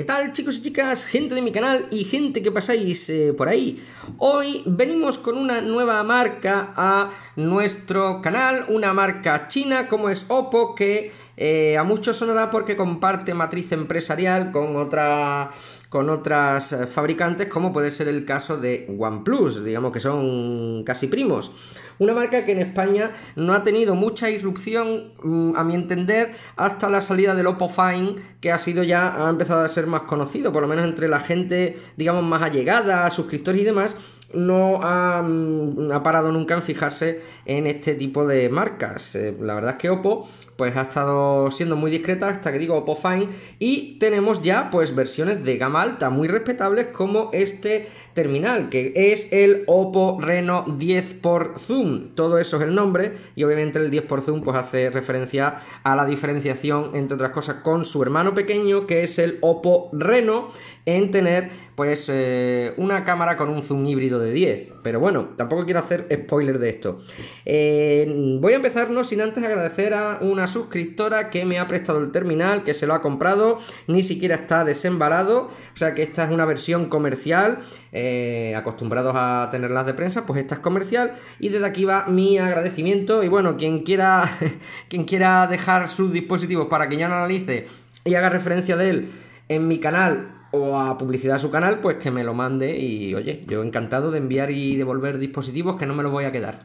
¿Qué tal chicos y chicas, gente de mi canal y gente que pasáis eh, por ahí? Hoy venimos con una nueva marca a nuestro canal, una marca china como es Oppo que eh, a muchos sonará porque comparte matriz empresarial con otra con otras eh, fabricantes, como puede ser el caso de OnePlus, digamos que son casi primos. Una marca que en España no ha tenido mucha irrupción, mm, a mi entender, hasta la salida del Oppo Find, que ha sido ya, ha empezado a ser más conocido, por lo menos entre la gente, digamos, más allegada, suscriptores y demás no mm, ha, parado nunca en fijarse en este tipo de marcas. Eh, la verdad es que Oppo pues ha estado siendo muy discreta hasta que digo Oppo Fine y tenemos ya pues versiones de gama alta muy respetables como este terminal, que es el Oppo Reno 10 por Zoom. Todo eso es el nombre y obviamente el 10 por Zoom pues hace referencia a la diferenciación, entre otras cosas, con su hermano pequeño, que es el Oppo Reno, en tener pues eh, una cámara con un zoom híbrido de 10. Pero bueno, tampoco quiero hacer spoiler de esto. Eh, voy a empezar no sin antes agradecer a una suscriptora que me ha prestado el terminal, que se lo ha comprado, ni siquiera está desembarado o sea que esta es una versión comercial. Eh, acostumbrados a tenerlas de prensa, pues esta es comercial y desde aquí va mi agradecimiento y bueno, quien quiera, quien quiera dejar sus dispositivos para que yo lo analice y haga referencia de él en mi canal o a publicidad de su canal, pues que me lo mande y oye, yo encantado de enviar y devolver dispositivos que no me los voy a quedar.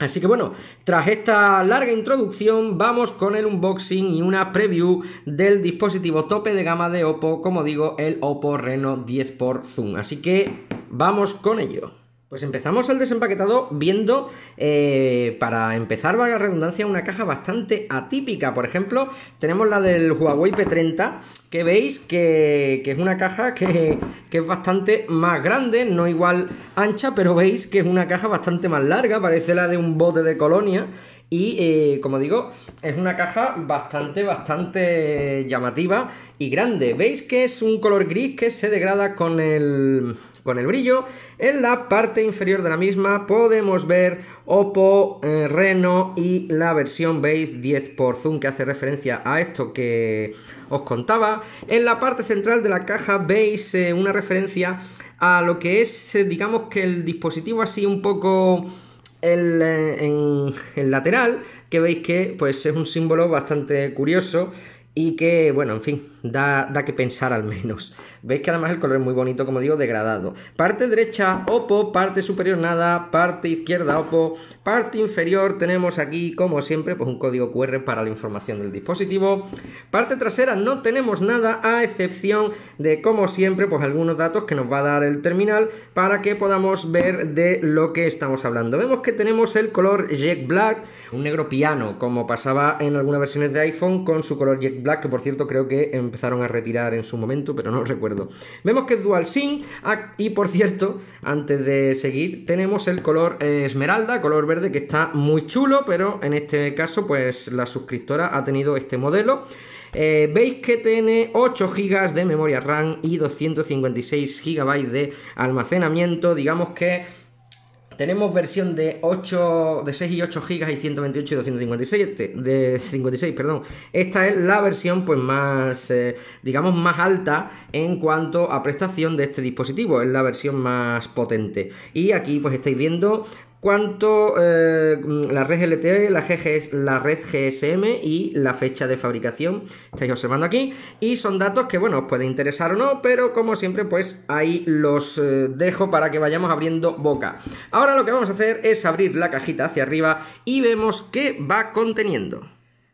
Así que bueno, tras esta larga introducción vamos con el unboxing y una preview del dispositivo tope de gama de Oppo, como digo, el Oppo Reno 10 por Zoom. Así que vamos con ello. Pues empezamos el desempaquetado viendo, eh, para empezar, vaga redundancia, una caja bastante atípica. Por ejemplo, tenemos la del Huawei P30, que veis que, es una caja que, es bastante más grande, no igual ancha, pero veis que es una caja bastante más larga, parece la de un bote de colonia. Y eh, como digo, es una caja bastante, bastante llamativa y grande. Veis que es un color gris que se degrada con el con el brillo. En la parte inferior de la misma podemos ver Oppo, eh, Reno y la versión Base 10 por Zoom que hace referencia a esto que os contaba. En la parte central de la caja veis eh, una referencia a lo que es, eh, digamos que el dispositivo así un poco... en el lateral que veis que pues es un símbolo bastante curioso y que, bueno, en fin, da, da, que pensar al menos. Veis que además el color es muy bonito, como digo, degradado. Parte derecha, Oppo, parte superior nada, parte izquierda, Oppo, parte inferior tenemos aquí, como siempre, pues un código QR para la información del dispositivo. Parte trasera no tenemos nada, a excepción de, como siempre, pues algunos datos que nos va a dar el terminal para que podamos ver de lo que estamos hablando. Vemos que tenemos el color Jet Black, un negro piano, como pasaba en algunas versiones de iPhone con su color Jet Black que por cierto creo que empezaron a retirar en su momento, pero no recuerdo. Vemos que es Dual ah, y por cierto, antes de seguir, tenemos el color esmeralda, color verde, que está muy chulo, pero en este caso, pues la suscriptora ha tenido este modelo. Eh, veis que tiene 8 GB de memoria RAM y 256 GB de almacenamiento, digamos que tenemos versión de 8, de 6 y 8 GB y 128 y 256, de 56, perdón. Esta es la versión pues más, eh, digamos, más alta en cuanto a prestación de este dispositivo, es la versión más potente. Y aquí pues estáis viendo cuánto eh, la red LTE, la, la red GSM y la fecha de fabricación estáis observando aquí y son datos que bueno os puede interesar o no pero como siempre pues ahí los eh, dejo para que vayamos abriendo boca ahora lo que vamos a hacer es abrir la cajita hacia arriba y vemos qué va conteniendo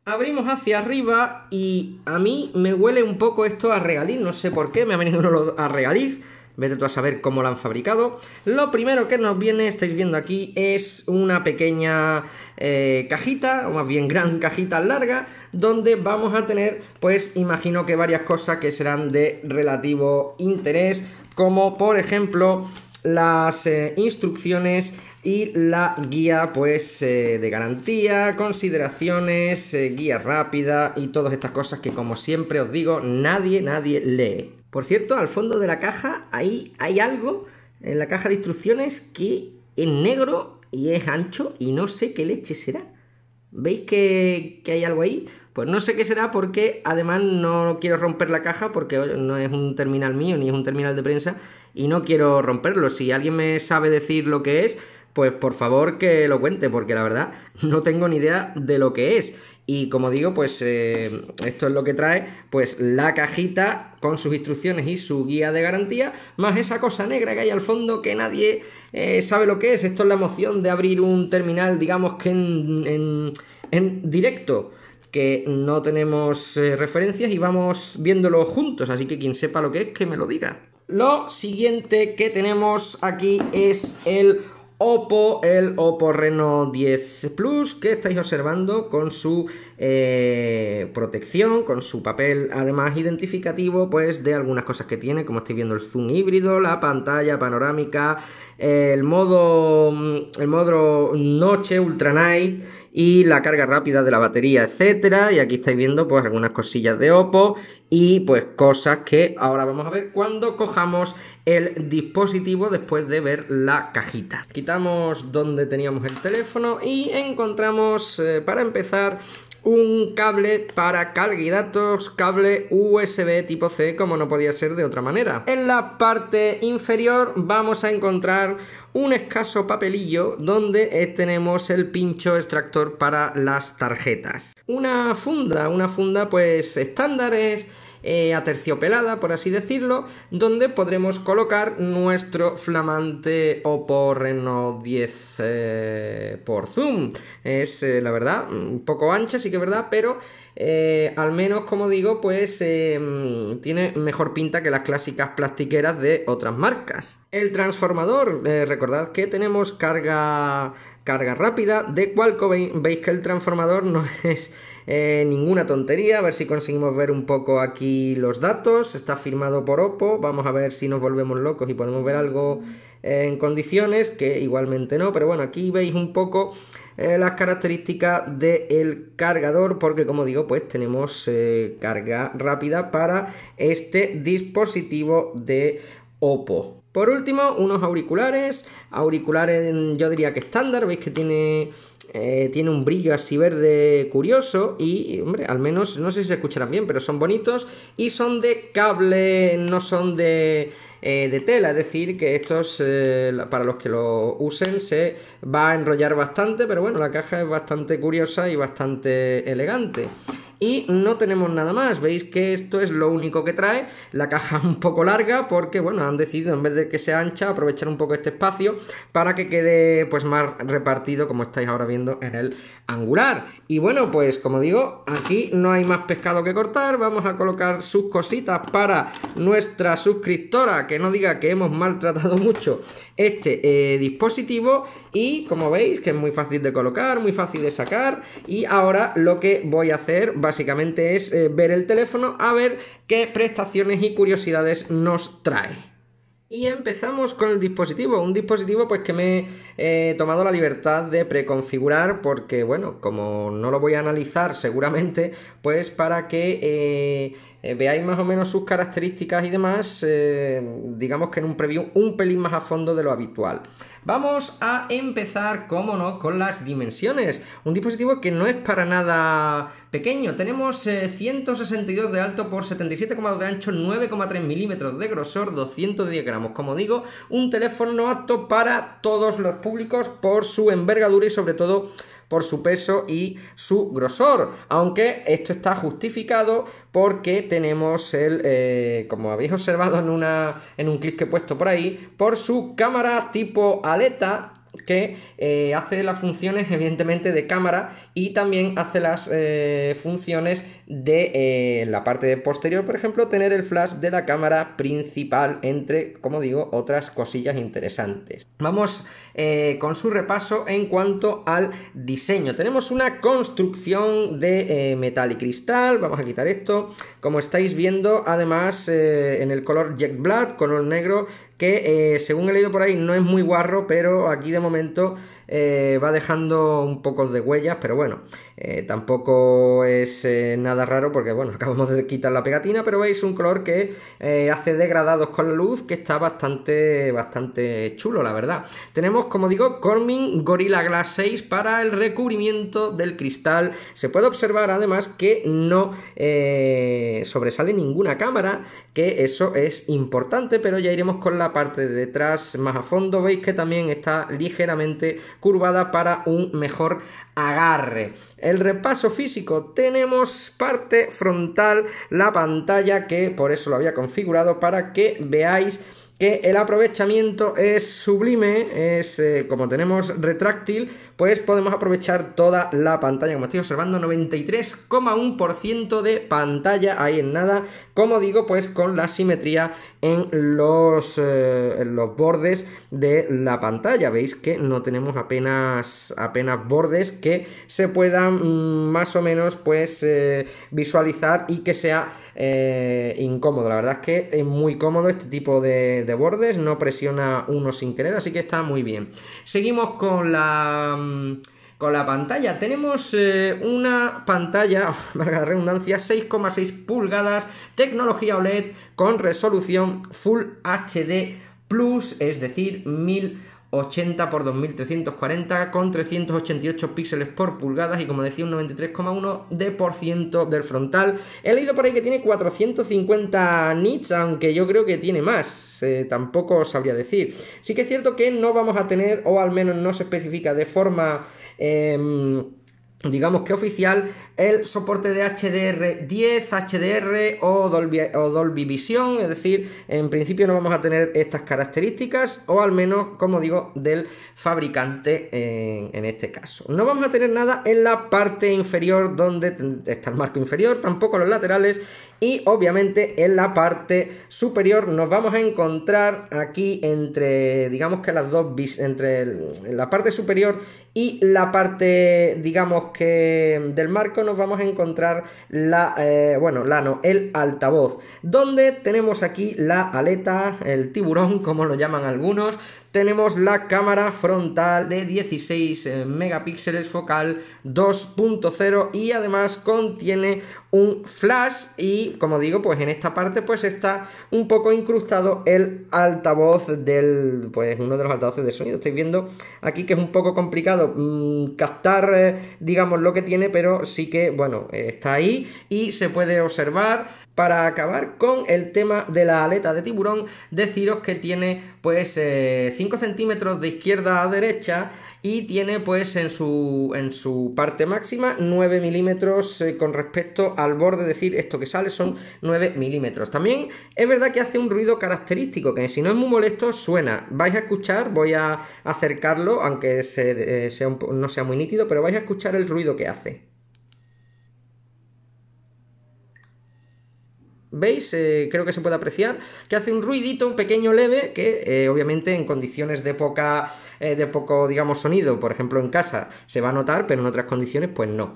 Abrimos hacia arriba y a mí me huele un poco esto a regaliz, no sé por qué, me ha venido a regaliz vete tú a saber cómo la han fabricado. Lo primero que nos viene, estáis viendo aquí, es una pequeña eh, cajita, o más bien gran cajita larga, donde vamos a tener, pues imagino que varias cosas que serán de relativo interés, como por ejemplo las eh, instrucciones y la guía pues eh, de garantía, consideraciones, guía rápida y todas estas cosas que como siempre os digo nadie, nadie lee. Por cierto, al fondo de la caja hay, hay algo en la caja de instrucciones que es negro y es ancho y no sé qué leche será. ¿Veis que, que hay algo ahí? Pues no sé qué será porque además no quiero romper la caja porque no es un terminal mío ni es un terminal de prensa y no quiero romperlo. Si alguien me sabe decir lo que es, pues por favor que lo cuente porque la verdad no tengo ni idea de lo que es. Y como digo, pues eh, esto es lo que trae, pues la cajita con sus instrucciones y su guía de garantía, más esa cosa negra que hay al fondo que nadie eh, sabe lo que es. Esto es la emoción de abrir un terminal, digamos que en, directo que no tenemos eh, referencias y vamos viéndolo juntos, así que quien sepa lo que es, que me lo diga. Lo siguiente que tenemos aquí es el Oppo, el Oppo Reno 10 Plus, que estáis observando con su eh, protección, con su papel además identificativo, pues de algunas cosas que tiene, como estáis viendo el zoom híbrido, la pantalla panorámica, el modo, el modo noche, ultra night y la carga rápida de la batería, etcétera. Y aquí estáis viendo pues algunas cosillas de Oppo y pues cosas que ahora vamos a ver cuando cojamos el dispositivo después de ver la cajita. Quitamos donde teníamos el teléfono y encontramos eh, para empezar un cable para datos, cable USB tipo C, como no podía ser de otra manera. En la parte inferior vamos a encontrar un escaso papelillo donde tenemos el pincho extractor para las tarjetas. Una funda, una funda pues estándares eh, a terciopelada, por así decirlo, donde podremos colocar nuestro flamante Oppo Reno 10 eh, por Zoom. Es, eh, la verdad, un poco ancha, sí que es verdad, pero al menos, como digo, pues em, tiene mejor pinta que las clásicas plastiqueras de otras marcas. El transformador, recordad que tenemos carga carga rápida de Qualcomm. Veis que el transformador no es eh, ninguna tontería, a ver si conseguimos ver un poco aquí los datos. Está firmado por Oppo, vamos a ver si nos volvemos locos y podemos ver algo eh, en condiciones, que igualmente no, pero bueno, aquí veis un poco eh, las características del cargador, porque como digo, pues tenemos carga rápida para este dispositivo de Oppo. Por último, unos auriculares, auriculares yo diría que estándar, veis que tiene eh, tiene un brillo así verde curioso y, hombre, al menos no sé si se escucharán bien, pero son bonitos y son de cable, no son de, eh, tela, es decir, que estos, eh, para los que lo usen, se va a enrollar bastante, pero bueno, la caja es bastante curiosa y bastante elegante y no tenemos nada más. Veis que esto es lo único que trae, la caja un poco larga porque bueno, han decidido en vez de que sea ancha aprovechar un poco este espacio para que quede pues más repartido como estáis ahora viendo en el angular. Y bueno, pues como digo, aquí no hay más pescado que cortar, vamos a colocar sus cositas para nuestra suscriptora que no diga que hemos maltratado mucho este eh, dispositivo y como veis que es muy fácil de colocar, muy fácil de sacar y ahora lo que voy a hacer básicamente es eh, ver el teléfono a ver qué prestaciones y curiosidades nos trae. Y empezamos con el dispositivo, un dispositivo pues que me he eh, tomado la libertad de preconfigurar porque bueno, como no lo voy a analizar seguramente, pues para que eh, eh, veáis más o menos sus características y demás, digamos que en un preview un pelín más a fondo de lo habitual. Vamos a empezar, como no, con las dimensiones. Un dispositivo que no es para nada pequeño. Tenemos 162 de alto por 77,2 de ancho, 9,3 milímetros de grosor, 210 gramos como digo, un teléfono apto para todos los públicos por su envergadura y sobre todo por su peso y su grosor. Aunque esto está justificado porque tenemos el, eh, como habéis observado en, una, en un clic que he puesto por ahí, por su cámara tipo aleta que eh, hace las funciones evidentemente de cámara y también hace las eh, funciones de eh, la parte posterior, por ejemplo, tener el flash de la cámara principal entre, como digo, otras cosillas interesantes. Vamos eh, con su repaso en cuanto al diseño. Tenemos una construcción de eh, metal y cristal, vamos a quitar esto, como estáis viendo, además eh, en el color Jet Black, color negro, que según he leído por ahí no es muy guarro, pero aquí de momento eh, va dejando un poco de huellas, pero bueno, eh, tampoco es eh, nada raro porque, bueno, acabamos de quitar la pegatina, pero veis un color que hace degradados con la luz, que está bastante, bastante chulo, la verdad. Tenemos, como digo, Corning Gorilla Glass 6 para el recubrimiento del cristal. Se puede observar además que no sobresale ninguna cámara, que eso es importante, pero ya iremos con la parte de detrás más a fondo. Veis que también está ligeramente curvada para un mejor agarre. El repaso físico, tenemos parte frontal, la pantalla que por eso lo había configurado para que veáis que el aprovechamiento es sublime, es eh, como tenemos retráctil, pues podemos aprovechar toda la pantalla, como estoy observando, 93,1% de pantalla ahí en nada, como digo, pues con la simetría en los, eh, los bordes de la pantalla, veis que no tenemos apenas, apenas bordes que se puedan mm, más o menos pues eh, visualizar y que sea eh, incómodo, la verdad es que es muy cómodo este tipo de bordes, no presiona uno sin querer, así que está muy bien. Seguimos con la con, la pantalla. Tenemos eh, una pantalla, valga la redundancia, 6,6 pulgadas, tecnología OLED con resolución Full HD Plus, es decir, 1000 80 por 2340 con 388 píxeles por pulgadas y como decía un 93,1 de por ciento del frontal. He leído por ahí que tiene 450 nits, aunque yo creo que tiene más, eh, tampoco sabría decir. Sí que es cierto que no vamos a tener, o al menos no se especifica de forma... Em, digamos que oficial, el soporte de HDR10, HDR o Dolby, o Vision, es decir, en principio no vamos a tener estas características, o al menos, como digo, del fabricante en, en este caso. No vamos a tener nada en la parte inferior donde está el marco inferior, tampoco los laterales, y obviamente en la parte superior nos vamos a encontrar aquí entre, digamos que las dos, entre la parte superior y la parte, digamos que del marco nos vamos a encontrar la, eh, bueno, la no, el altavoz, donde tenemos aquí la aleta, el tiburón, como lo llaman algunos, tenemos la cámara frontal de 16 eh, megapíxeles focal 2.0 y además contiene un flash y como digo pues en esta parte pues está un poco incrustado el altavoz del pues uno de los altavoces de sonido estáis viendo aquí que es un poco complicado mm, captar eh, digamos lo que tiene pero sí que bueno está ahí y se puede observar para acabar con el tema de la aleta de tiburón deciros que tiene pues eh, centímetros de izquierda a derecha y tiene pues en su, en su parte máxima 9 milímetros eh, con respecto al borde, es decir, esto que sale son 9 milímetros. También es verdad que hace un ruido característico, que si no es muy molesto suena. Vais a escuchar, voy a acercarlo, aunque eh, no sea muy nítido, pero vais a escuchar el ruido que hace. ¿Veis? Eh, creo que se puede apreciar que hace un ruidito, un pequeño leve, que eh, obviamente en condiciones de eh, de poco, digamos, sonido, por ejemplo en casa, se va a notar, pero en otras condiciones, pues no.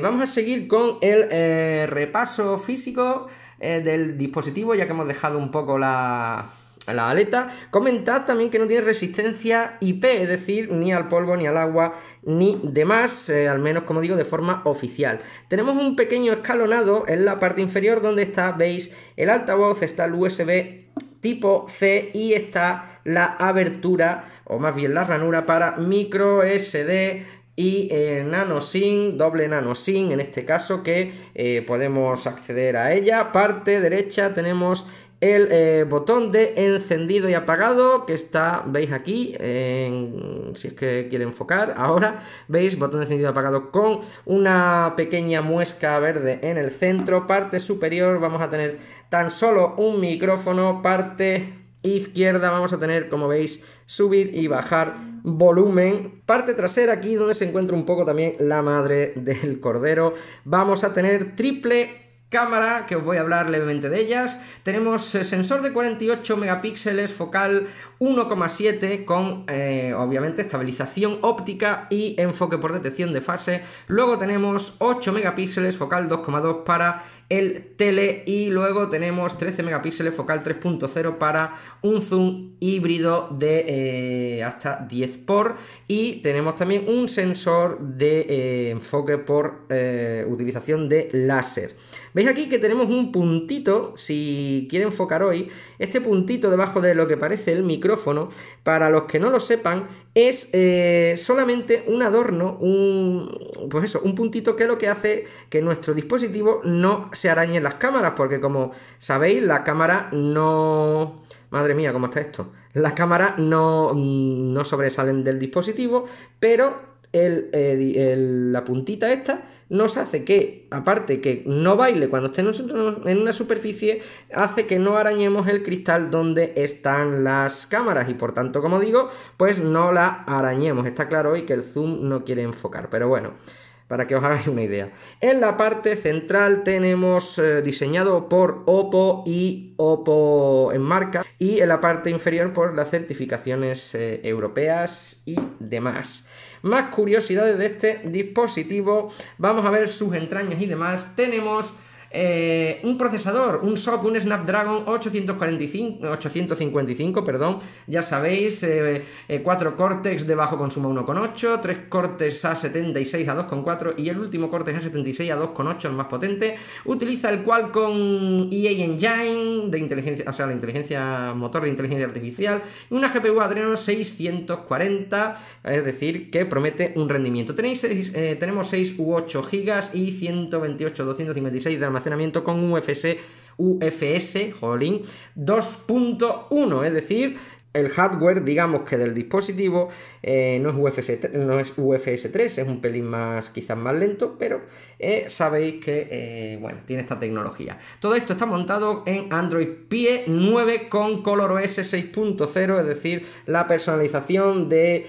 vamos a seguir con el repaso físico del dispositivo, ya que hemos dejado un poco la, la aleta. Comentad también que no tiene resistencia IP, es decir, ni al polvo, ni al agua, ni demás, eh, al menos como digo, de forma oficial. Tenemos un pequeño escalonado en la parte inferior donde está, veis, el altavoz, está el USB tipo C y está la abertura, o más bien la ranura para micro SD, y eh, nano SIM, doble nano SIM en este caso que eh, podemos acceder a ella. Parte derecha tenemos el eh, botón de encendido y apagado que está, veis aquí, si es que quiere enfocar, ahora veis botón de encendido y apagado con una pequeña muesca verde en el centro, parte superior vamos a tener tan solo un micrófono, parte izquierda vamos a tener, como veis, subir y bajar volumen. Parte trasera aquí donde se encuentra un poco también la madre del cordero. Vamos a tener triple cámara, que os voy a hablar levemente de ellas. Tenemos eh, sensor de 48 megapíxeles, focal 1,7 con eh, obviamente estabilización óptica y enfoque por detección de fase. Luego tenemos 8 megapíxeles, focal 2,2 para el tele y luego tenemos 13 megapíxeles focal 3.0 para un zoom híbrido de eh, hasta 10 por y tenemos también un sensor de enfoque por utilización de láser. Veis aquí que tenemos un puntito, si quieren enfocar hoy, este puntito debajo de lo que parece el micrófono, para los que no lo sepan, es eh, solamente un adorno, un, pues eso, un puntito que es lo que hace que nuestro dispositivo no se arañe en las cámaras, porque como sabéis, la cámara no... Madre mía, ¿cómo está esto? Las cámaras no, mm, no sobresalen del dispositivo, pero eh, la puntita esta nos hace que, aparte que no baile cuando esté en una superficie, hace que no arañemos el cristal donde están las cámaras y por tanto, como digo, pues no la arañemos. Está claro hoy que el zoom no quiere enfocar, pero bueno para que os hagáis una idea. En la parte central tenemos eh, diseñado por Oppo y Oppo en marca y en la parte inferior por las certificaciones eh, europeas y demás. Más curiosidades de este dispositivo, vamos a ver sus entrañas y demás. Tenemos eh, un procesador, un SOC, un Snapdragon 845, 855, perdón, ya sabéis, 4 eh, eh, Cortex de bajo consumo 1,8, 3 Cortex A76 a 2,4 y el último Cortex A76 a 2,8, el más potente, utiliza el Qualcomm EA Engine de inteligencia, o sea, la inteligencia motor de inteligencia artificial, una GPU Adreno 640, es decir, que promete un rendimiento. Tenéis, tenemos 6 u 8 GB y 128, 256 de almacenamiento almacenamiento con UFS UFS, jolín, 2.1, es decir, el hardware, digamos que del dispositivo, eh, no, es UFS, no es UFS 3, es un pelín más, quizás más lento, pero eh, sabéis que, eh, bueno, tiene esta tecnología. Todo esto está montado en Android Pie 9 con ColorOS 6.0, es decir, la personalización de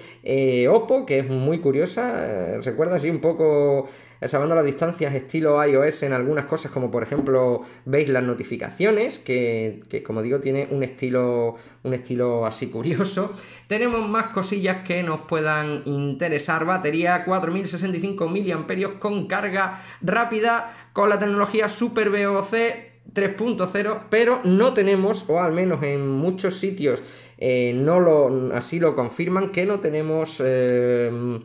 Oppo, que es muy curiosa, recuerda así un poco salvando las distancias estilo iOS en algunas cosas, como por ejemplo, veis las notificaciones, que, como digo, tiene un estilo, un estilo así curioso. Tenemos más cosillas que nos puedan interesar. Batería 4065 mAh con carga rápida, con la tecnología Super VOC 3.0, pero no tenemos, o al menos en muchos sitios eh, no lo, así lo confirman, que no tenemos... Eh,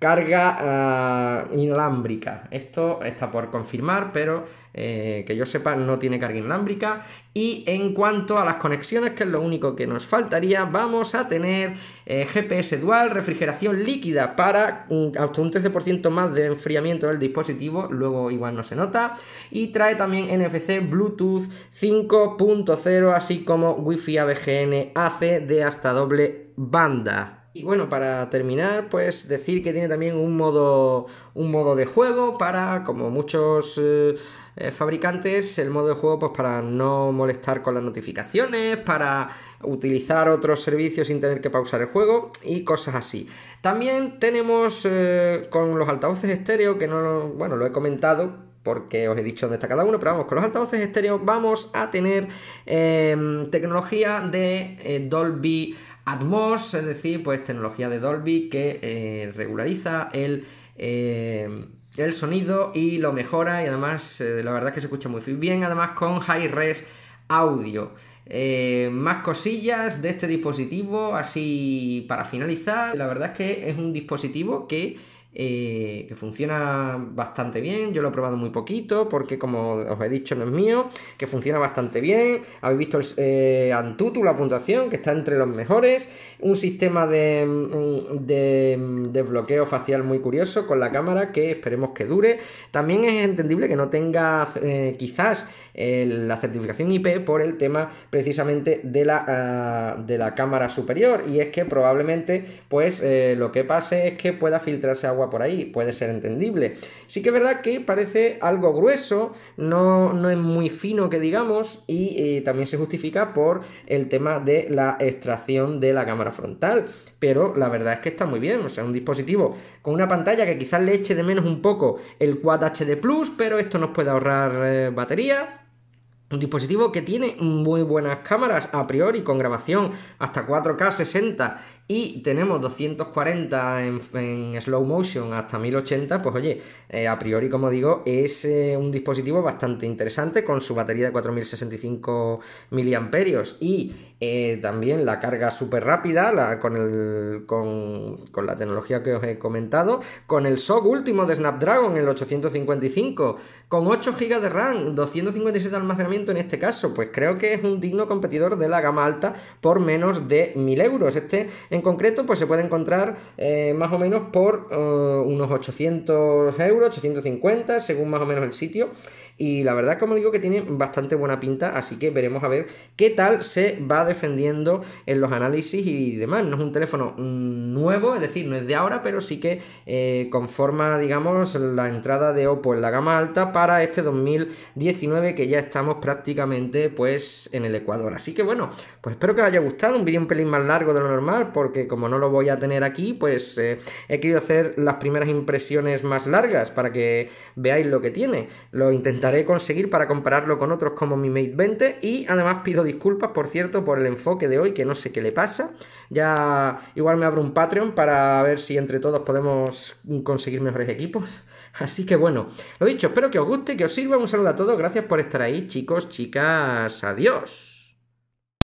Carga ah, inalámbrica. Esto está por confirmar, pero eh, que yo sepa no tiene carga inalámbrica. Y en cuanto a las conexiones, que es lo único que nos faltaría, vamos a tener eh, GPS dual, refrigeración líquida para hasta un 13% más de enfriamiento del dispositivo, luego igual no se nota. Y trae también NFC Bluetooth 5.0, así como Wi-Fi ABGN AC de hasta doble banda. Y bueno, para terminar, pues decir que tiene también un modo, un modo de juego para, como muchos eh, eh, fabricantes, el modo de juego pues para no molestar con las notificaciones, para utilizar otros servicios sin tener que pausar el juego y cosas así. También tenemos eh, con los altavoces estéreo, que no, bueno, lo he comentado, porque os he dicho dónde cada uno, pero vamos, con los altavoces estéreo vamos a tener em, tecnología de Dolby Atmos, es decir, pues tecnología de Dolby que eh, regulariza eh, el, sonido y lo mejora y además eh, la verdad es que se escucha muy bien, además con high res audio. más cosillas de este dispositivo, así para finalizar, la verdad es que es un dispositivo que eh, que funciona bastante bien. Yo lo he probado muy poquito porque, como os he dicho, no es mío. Que funciona bastante bien. Habéis visto el, eh, Antutu, la puntuación, que está entre los mejores. Un sistema de, mm, de, mm, bloqueo facial muy curioso con la cámara que esperemos que dure. También es entendible que no tenga eh, quizás la certificación IP por el tema precisamente ah, de la, cámara superior y es que probablemente pues eh, lo que pase es que pueda filtrarse agua por ahí, puede ser entendible. Sí que es verdad que parece algo grueso, no, es muy fino que digamos y eh, también se justifica por el tema de la extracción de la cámara frontal pero la verdad es que está muy bien. O sea, un dispositivo con una pantalla que quizás le eche de menos un poco el Quad HD Plus, pero esto nos puede ahorrar eh, batería. Un dispositivo que tiene muy buenas cámaras a priori con grabación hasta 4K 60 y tenemos 240 en, slow motion hasta 1080, pues oye, eh, a priori como digo es eh, un dispositivo bastante interesante con su batería de 4065 mAh y eh, también la carga súper rápida con, la tecnología que os he comentado, con el SOC último de Snapdragon el 855, con 8 GB de RAM, 257 de almacenamiento, en este caso? Pues creo que es un digno competidor de la gama alta por menos de 1000 euros. Este en concreto pues se puede encontrar eh, más o menos por eh, unos 800 euros, 850 según más o menos el sitio. Y la verdad, como digo, que tiene bastante buena pinta, así que veremos a ver qué tal se va defendiendo en los análisis y demás. No es un teléfono mm, nuevo, es decir, no es de ahora, pero sí que eh, conforma, digamos, la entrada de Oppo en la gama alta para este 2019 que ya estamos prácticamente pues en el Ecuador. Así que bueno, pues espero que os haya gustado, un vídeo un pelín más largo de lo normal, porque como no lo voy a tener aquí, pues eh, he querido hacer las primeras impresiones más largas para que veáis lo que tiene. Lo intentaré conseguir para compararlo con otros como mi Mate 20 y además pido disculpas, por cierto, por el enfoque de hoy, que no sé qué le pasa. Ya igual me abro un Patreon para ver si entre todos podemos conseguir mejores equipos. Así que bueno, lo dicho, espero que os guste, que os sirva. Un saludo a todos, gracias por estar ahí, chicos, chicas, adiós.